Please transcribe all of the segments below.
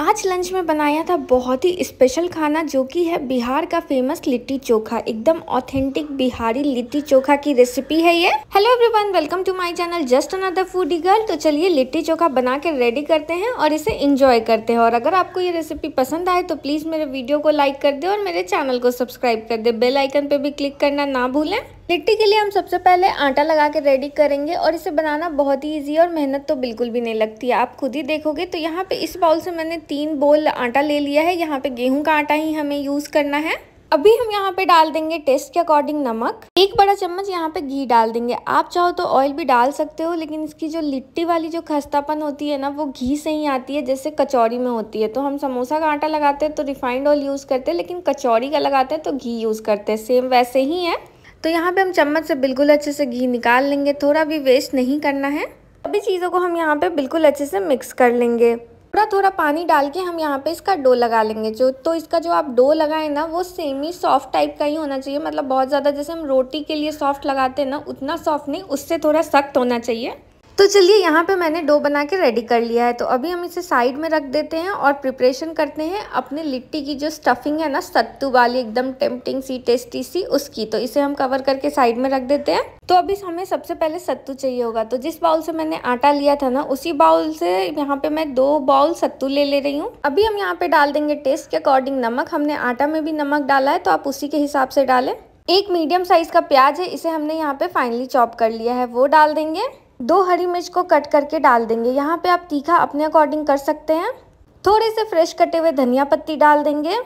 आज लंच में बनाया था बहुत ही स्पेशल खाना जो कि है बिहार का फेमस लिट्टी चोखा एकदम ऑथेंटिक बिहारी लिट्टी चोखा की रेसिपी है ये hello everyone welcome to my channel just another foodie girl तो चलिए लिट्टी चोखा बना के रेडी करते हैं और इसे इंजॉय करते हैं और अगर आपको ये रेसिपी पसंद आए तो प्लीज़ मेरे वीडियो को लाइक कर दे और मेरे चैनल को सब्सक्राइब कर दे बेलाइकन पे भी क्लिक करना ना भूलें लिट्टी के लिए हम सबसे पहले आटा लगा के रेडी करेंगे और इसे बनाना बहुत ही ईजी और मेहनत तो बिल्कुल भी नहीं लगती है आप खुद ही देखोगे तो यहाँ पे इस बाउल से मैंने तीन बोल आटा ले लिया है यहाँ पे गेहूं का आटा ही हमें यूज़ करना है अभी हम यहाँ पे डाल देंगे टेस्ट के अकॉर्डिंग नमक एक बड़ा चम्मच यहाँ पे घी डाल देंगे आप चाहो तो ऑयल भी डाल सकते हो लेकिन इसकी जो लिट्टी वाली जो खस्तापन होती है ना वो घी से ही आती है जैसे कचौरी में होती है तो हम समोसा का आटा लगाते हैं तो रिफाइंड ऑयल यूज़ करते हैं लेकिन कचौरी का लगाते हैं तो घी यूज़ करते हैं सेम वैसे ही है तो यहाँ पे हम चम्मच से बिल्कुल अच्छे से घी निकाल लेंगे थोड़ा भी वेस्ट नहीं करना है सभी चीज़ों को हम यहाँ पे बिल्कुल अच्छे से मिक्स कर लेंगे थोड़ा थोड़ा पानी डाल के हम यहाँ पे इसका डो लगा लेंगे जो तो इसका जो आप डो लगाएं ना वो सेमी सॉफ्ट टाइप का ही होना चाहिए मतलब बहुत ज़्यादा जैसे हम रोटी के लिए सॉफ्ट लगाते हैं ना उतना सॉफ्ट नहीं उससे थोड़ा सख्त होना चाहिए तो चलिए यहाँ पे मैंने डो बना के रेडी कर लिया है तो अभी हम इसे साइड में रख देते हैं और प्रिपरेशन करते हैं अपने लिट्टी की जो स्टफिंग है ना सत्तू वाली एकदम टेम्पटिंग सी टेस्टी सी उसकी तो इसे हम कवर करके साइड में रख देते हैं तो अभी हमें सबसे पहले सत्तू चाहिए होगा तो जिस बाउल से मैंने आटा लिया था ना उसी बाउल से यहाँ पे मैं दो बाउल सत्तू ले ले रही हूँ अभी हम यहाँ पे डाल देंगे टेस्ट के अकॉर्डिंग नमक हमने आटा में भी नमक डाला है तो आप उसी के हिसाब से डालें एक मीडियम साइज का प्याज है इसे हमने यहाँ पे फाइनली चॉप कर लिया है वो डाल देंगे दो हरी मिर्च को कट करके डाल देंगे यहाँ पे आप तीखा अपने अकॉर्डिंग कर सकते हैं थोड़े से फ्रेश कटे हुए धनिया पत्ती डाल देंगे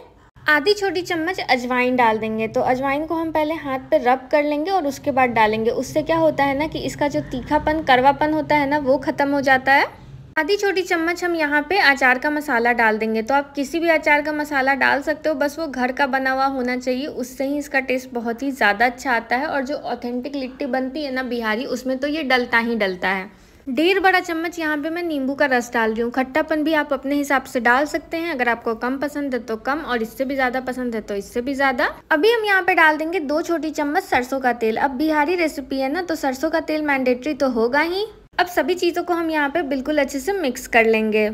आधी छोटी चम्मच अजवाइन डाल देंगे तो अजवाइन को हम पहले हाथ पे रब कर लेंगे और उसके बाद डालेंगे उससे क्या होता है ना कि इसका जो तीखापन करवापन होता है ना वो ख़त्म हो जाता है आधी छोटी चम्मच हम यहाँ पे अचार का मसाला डाल देंगे तो आप किसी भी अचार का मसाला डाल सकते हो बस वो घर का बना हुआ होना चाहिए उससे ही इसका टेस्ट बहुत ही ज़्यादा अच्छा आता है और जो ऑथेंटिक लिट्टी बनती है ना बिहारी उसमें तो ये डलता ही डलता है डेढ़ बड़ा चम्मच यहाँ पे मैं नींबू का रस डाल रही हूँ खट्टापन भी आप अपने हिसाब से डाल सकते हैं अगर आपको कम पसंद है तो कम और इससे भी ज़्यादा पसंद है तो इससे भी ज़्यादा अभी हम यहाँ पे डाल देंगे दो छोटी चम्मच सरसों का तेल अब बिहारी रेसिपी है ना तो सरसों का तेल मैंडेटरी तो होगा ही अब सभी चीज़ों को हम यहाँ पे बिल्कुल अच्छे से मिक्स कर लेंगे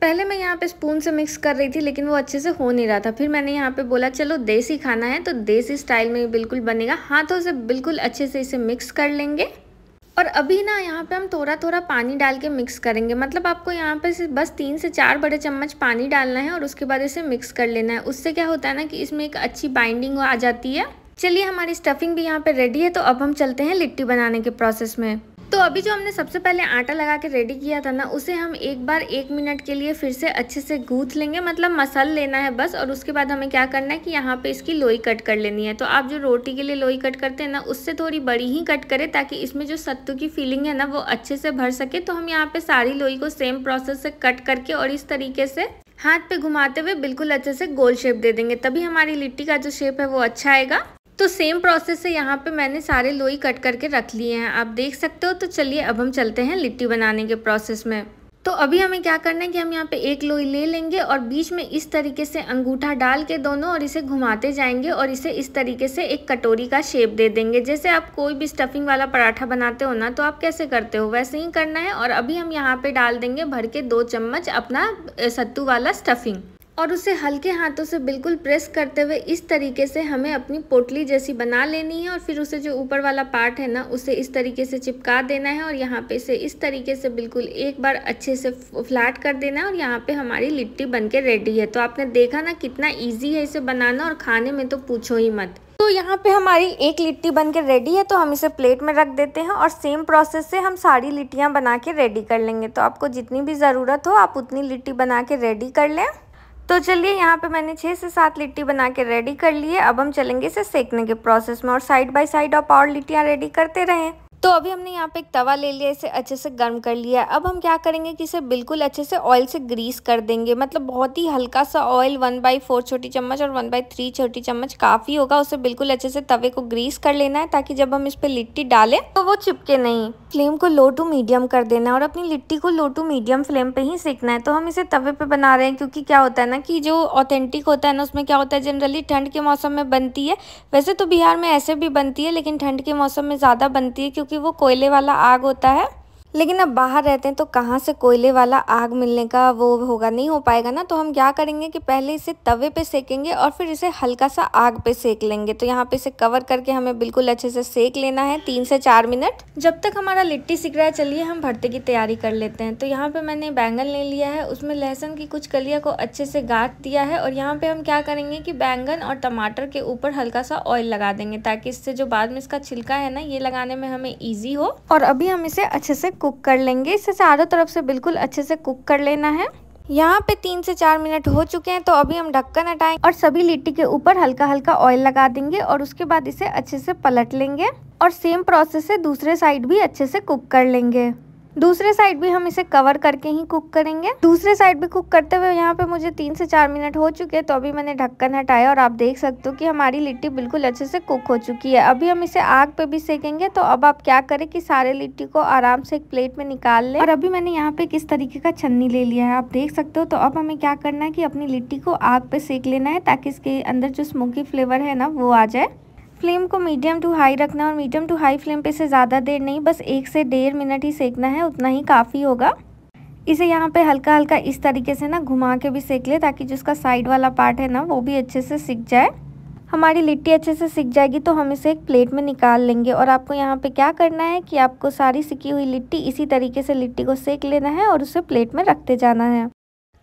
पहले मैं यहाँ पे स्पून से मिक्स कर रही थी लेकिन वो अच्छे से हो नहीं रहा था फिर मैंने यहाँ पे बोला चलो देसी खाना है तो देसी स्टाइल में बिल्कुल बनेगा हाथों से बिल्कुल अच्छे से इसे मिक्स कर लेंगे और अभी ना यहाँ पे हम थोड़ा थोड़ा पानी डाल के मिक्स करेंगे मतलब आपको यहाँ पे सिर्फ बस तीन से चार बड़े चम्मच पानी डालना है और उसके बाद इसे मिक्स कर लेना है उससे क्या होता है ना कि इसमें एक अच्छी बाइंडिंग आ जाती है चलिए हमारी स्टफिंग भी यहाँ पे रेडी है तो अब हम चलते हैं लिट्टी बनाने के प्रोसेस में तो अभी जो हमने सबसे पहले आटा लगा के रेडी किया था ना उसे हम एक बार एक मिनट के लिए फिर से अच्छे से गूंथ लेंगे मतलब मसल लेना है बस और उसके बाद हमें क्या करना है कि यहाँ पे इसकी लोई कट कर लेनी है तो आप जो रोटी के लिए लोई कट करते हैं ना उससे थोड़ी बड़ी ही कट करें ताकि इसमें जो सत्तू की फीलिंग है ना वो अच्छे से भर सके तो हम यहाँ पर सारी लोई को सेम प्रोसेस से कट करके और इस तरीके से हाथ पे घुमाते हुए बिल्कुल अच्छे से गोल शेप दे देंगे तभी हमारी लिट्टी का जो शेप है वो अच्छा आएगा तो सेम प्रोसेस से यहाँ पे मैंने सारे लोई कट करके रख लिए हैं आप देख सकते हो तो चलिए अब हम चलते हैं लिट्टी बनाने के प्रोसेस में तो अभी हमें क्या करना है कि हम यहाँ पे एक लोई ले लेंगे और बीच में इस तरीके से अंगूठा डाल के दोनों और इसे घुमाते जाएंगे और इसे इस तरीके से एक कटोरी का शेप दे देंगे जैसे आप कोई भी स्टफिंग वाला पराठा बनाते हो ना तो आप कैसे करते हो वैसे ही करना है और अभी हम यहाँ पे डाल देंगे भर के दो चम्मच अपना सत्तू वाला स्टफिंग और उसे हल्के हाथों से बिल्कुल प्रेस करते हुए इस तरीके से हमें अपनी पोटली जैसी बना लेनी है और फिर उसे जो ऊपर वाला पार्ट है ना उसे इस तरीके से चिपका देना है और यहाँ पे इसे इस तरीके से बिल्कुल एक बार अच्छे से फ्लैट कर देना है और यहाँ पे हमारी लिट्टी बन के रेडी है तो आपने देखा ना कितना ईजी है इसे बनाना और खाने में तो पूछो ही मत तो यहाँ पे हमारी एक लिट्टी बन के रेडी है तो हम इसे प्लेट में रख देते हैं और सेम प्रोसेस से हम सारी लिट्टियाँ बना के रेडी कर लेंगे तो आपको जितनी भी ज़रूरत हो आप उतनी लिट्टी बना के रेडी कर लें तो चलिए यहाँ पे मैंने छः से सात लिट्टी बना के रेडी कर लिए अब हम चलेंगे इसे सेकने के प्रोसेस में और साइड बाय साइड आप और लिट्टियाँ रेडी करते रहें तो अभी हमने यहाँ पे एक तवा ले लिया इसे अच्छे से गर्म कर लिया है अब हम क्या करेंगे कि इसे बिल्कुल अच्छे से ऑयल से ग्रीस कर देंगे मतलब बहुत ही हल्का सा ऑयल वन बाई फोर छोटी चम्मच और वन बाई थ्री छोटी चम्मच काफ़ी होगा उसे बिल्कुल अच्छे से तवे को ग्रीस कर लेना है ताकि जब हम इस पर लिट्टी डालें तो वो चिपके नहीं फ्लेम को लो टू मीडियम कर देना है और अपनी लिट्टी को लो टू मीडियम फ्लेम पर ही सेकना है तो हम इसे तवे पर बना रहे हैं क्योंकि क्या होता है ना कि जो ऑथेंटिक होता है ना उसमें क्या होता है जनरली ठंड के मौसम में बनती है वैसे तो बिहार में ऐसे भी बनती है लेकिन ठंड के मौसम में ज़्यादा बनती है क्योंकि क्योंकि वो कोयले वाला आग होता है लेकिन अब बाहर रहते हैं तो कहाँ से कोयले वाला आग मिलने का वो होगा नहीं हो पाएगा ना तो हम क्या करेंगे कि पहले इसे तवे पे सेकेंगे और फिर इसे हल्का सा आग पे सेक लेंगे तो यहाँ पे इसे कवर करके हमें बिल्कुल अच्छे से सेक लेना है तीन से चार मिनट जब तक हमारा लिट्टी सिक रहा है चलिए हम भरते की तैयारी कर लेते हैं तो यहाँ पे मैंने बैंगन ले लिया है उसमें लहसुन की कुछ कलिया को अच्छे से गाँट दिया है और यहाँ पे हम क्या करेंगे की बैंगन और टमाटर के ऊपर हल्का सा ऑयल लगा देंगे ताकि इससे जो बाद में इसका छिलका है ना ये लगाने में हमें ईजी हो और अभी हम इसे अच्छे से कुक कर लेंगे इसे चारों तरफ से बिल्कुल अच्छे से कुक कर लेना है यहाँ पे तीन से चार मिनट हो चुके हैं तो अभी हम ढक्कन हटाएं और सभी लिट्टी के ऊपर हल्का हल्का ऑयल लगा देंगे और उसके बाद इसे अच्छे से पलट लेंगे और सेम प्रोसेस से दूसरे साइड भी अच्छे से कुक कर लेंगे दूसरे साइड भी हम इसे कवर करके ही कुक करेंगे दूसरे साइड भी कुक करते हुए यहाँ पे मुझे तीन से चार मिनट हो चुके हैं तो अभी मैंने ढक्कन हटाया और आप देख सकते हो कि हमारी लिट्टी बिल्कुल अच्छे से कुक हो चुकी है अभी हम इसे आग पे भी सेकेंगे तो अब आप क्या करें कि सारे लिट्टी को आराम से एक प्लेट में निकाल लें और अभी मैंने यहाँ पे किस तरीके का छन्नी ले लिया है आप देख सकते हो तो अब हमें क्या करना है कि अपनी लिट्टी को आग पे सेक लेना है ताकि इसके अंदर जो स्मोकी फ्लेवर है ना वो आ जाए फ्लेम को मीडियम टू हाई रखना और मीडियम टू हाई फ्लेम पे इसे ज़्यादा देर नहीं बस एक से डेढ़ मिनट ही सेकना है उतना ही काफ़ी होगा इसे यहाँ पे हल्का हल्का इस तरीके से ना घुमा के भी सेक ले ताकि जो साइड वाला पार्ट है ना वो भी अच्छे से सीख जाए हमारी लिट्टी अच्छे से सीख जाएगी तो हम इसे एक प्लेट में निकाल लेंगे और आपको यहाँ पे क्या करना है कि आपको सारी सिकी हुई लिट्टी इसी तरीके से लिट्टी को सेक लेना है और उसे प्लेट में रखते जाना है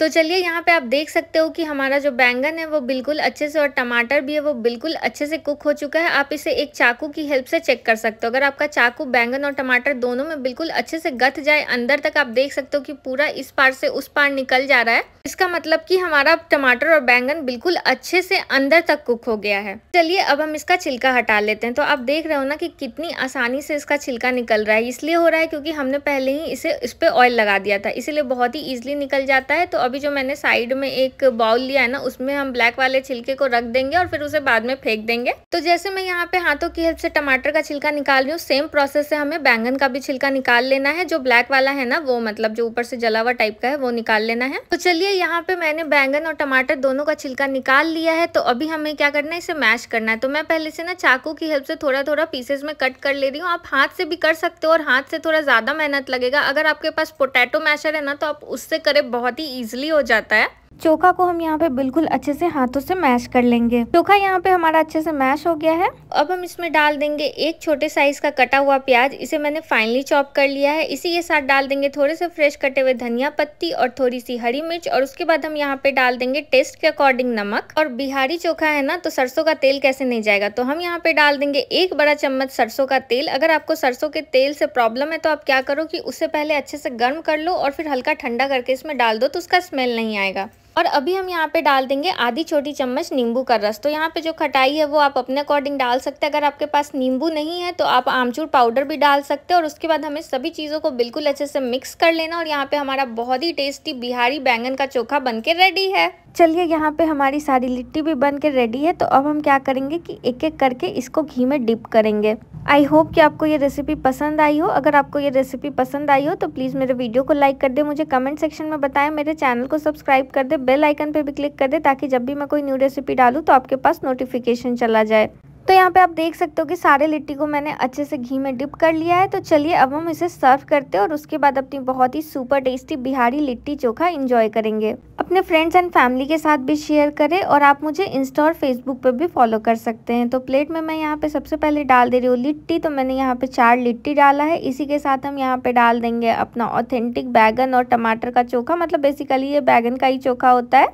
तो चलिए यहाँ पे आप देख सकते हो कि हमारा जो बैंगन है वो बिल्कुल अच्छे से और टमाटर भी है वो बिल्कुल अच्छे से कुक हो चुका है आप इसे एक चाकू की हेल्प से चेक कर सकते हो अगर आपका चाकू बैंगन और टमाटर दोनों में बिल्कुल अच्छे से गथ जाए अंदर तक आप देख सकते हो कि पूरा इस पार से उस पार निकल जा रहा है इसका मतलब कि हमारा टमाटर और बैंगन बिल्कुल अच्छे से अंदर तक कुक हो गया है चलिए अब हम इसका छिलका हटा लेते हैं तो आप देख रहे हो ना कि कितनी आसानी से इसका छिलका निकल रहा है इसलिए हो रहा है क्योंकि हमने पहले ही इसे इस पर ऑयल लगा दिया था इसीलिए बहुत ही ईजिली निकल जाता है तो अभी जो मैंने साइड में एक बाउल लिया है ना उसमें हम ब्लैक वाले छिलके को रख देंगे और फिर उसे बाद में फेंक देंगे तो जैसे मैं यहाँ पे हाथों की हेल्प से टमाटर का छिलका निकाल रही हूँ सेम प्रोसेस से हमें बैंगन का भी छिलका निकाल लेना है जो ब्लैक वाला है ना वो मतलब जो ऊपर से जला हुआ टाइप का है वो निकाल लेना है तो चलिए यहाँ पे मैंने बैंगन और टमाटर दोनों का छिलका निकाल लिया है तो अभी हमें क्या करना है इसे मैश करना है तो मैं पहले से ना चाकू की हेल्प से थोड़ा थोड़ा पीसेस में कट कर ले रही हूँ आप हाथ से भी कर सकते हो और हाथ से थोड़ा ज़्यादा मेहनत लगेगा अगर आपके पास पोटैटो मैशर है ना तो आप उससे करें बहुत ही इजिली अर्ली हो जाता है चोखा को हम यहाँ पे बिल्कुल अच्छे से हाथों से मैश कर लेंगे चोखा यहाँ पे हमारा अच्छे से मैश हो गया है अब हम इसमें डाल देंगे एक छोटे साइज का कटा हुआ प्याज इसे मैंने फाइनली चॉप कर लिया है इसी के साथ डाल देंगे थोड़े से फ्रेश कटे हुए धनिया पत्ती और थोड़ी सी हरी मिर्च और उसके बाद हम यहाँ पे डाल देंगे टेस्ट के अकॉर्डिंग नमक और बिहारी चोखा है ना तो सरसों का तेल कैसे नहीं जाएगा तो हम यहाँ पे डाल देंगे एक बड़ा चम्मच सरसों का तेल अगर आपको सरसों के तेल से प्रॉब्लम है तो आप क्या करो कि उससे पहले अच्छे से गर्म कर लो और फिर हल्का ठंडा करके इसमें डाल दो तो उसका स्मेल नहीं आएगा और अभी हम यहाँ पे डाल देंगे आधी छोटी चम्मच नींबू का रस तो यहाँ पे जो खटाई है वो आप अपने अकॉर्डिंग डाल सकते हैं अगर आपके पास नींबू नहीं है तो आप आमचूर पाउडर भी डाल सकते हैं और उसके बाद हमें सभी चीज़ों को बिल्कुल अच्छे से मिक्स कर लेना और यहाँ पे हमारा बहुत ही टेस्टी बिहारी बैंगन का चोखा बन रेडी है चलिए यहाँ पे हमारी सारी लिट्टी भी बन के रेडी है तो अब हम क्या करेंगे कि एक एक करके इसको घी में डिप करेंगे आई होप कि आपको ये रेसिपी पसंद आई हो अगर आपको ये रेसिपी पसंद आई हो तो प्लीज़ मेरे वीडियो को लाइक कर दे मुझे कमेंट सेक्शन में बताएं मेरे चैनल को सब्सक्राइब कर दे बेल आइकन पे भी क्लिक कर दे ताकि जब भी मैं कोई न्यू रेसिपी डालूँ तो आपके पास नोटिफिकेशन चला जाए तो यहाँ पे आप देख सकते हो कि सारे लिट्टी को मैंने अच्छे से घी में डिप कर लिया है तो चलिए अब हम इसे सर्व करते हैं और उसके बाद अपनी बहुत ही super tasty Bihari litti chokha enjoy करेंगे अपने फ्रेंड्स एंड फैमिली के साथ भी शेयर करें और आप मुझे इंस्टा और फेसबुक पर भी फॉलो कर सकते हैं तो प्लेट में मैं यहाँ पे सबसे पहले डाल दे रही हूँ लिट्टी तो मैंने यहाँ पे चार लिट्टी डाला है इसी के साथ हम यहाँ पे डाल देंगे अपना ऑथेंटिक बैगन और टमाटर का चोखा मतलब बेसिकली ये बैगन का ही चोखा होता है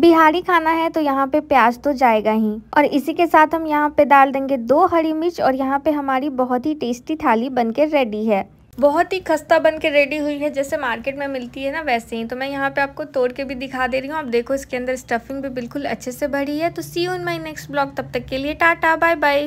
बिहारी खाना है तो यहाँ पे प्याज तो जाएगा ही और इसी के साथ हम यहाँ पे डाल देंगे दो हरी मिर्च और यहाँ पे हमारी बहुत ही टेस्टी थाली बन के रेडी है बहुत ही खस्ता बन के रेडी हुई है जैसे मार्केट में मिलती है ना वैसे ही तो मैं यहाँ पे आपको तोड़ के भी दिखा दे रही हूँ आप देखो इसके अंदर स्टफिंग भी बिल्कुल अच्छे से भरी है तो see you in my next blog तब तक के लिए टाटा बाय बाय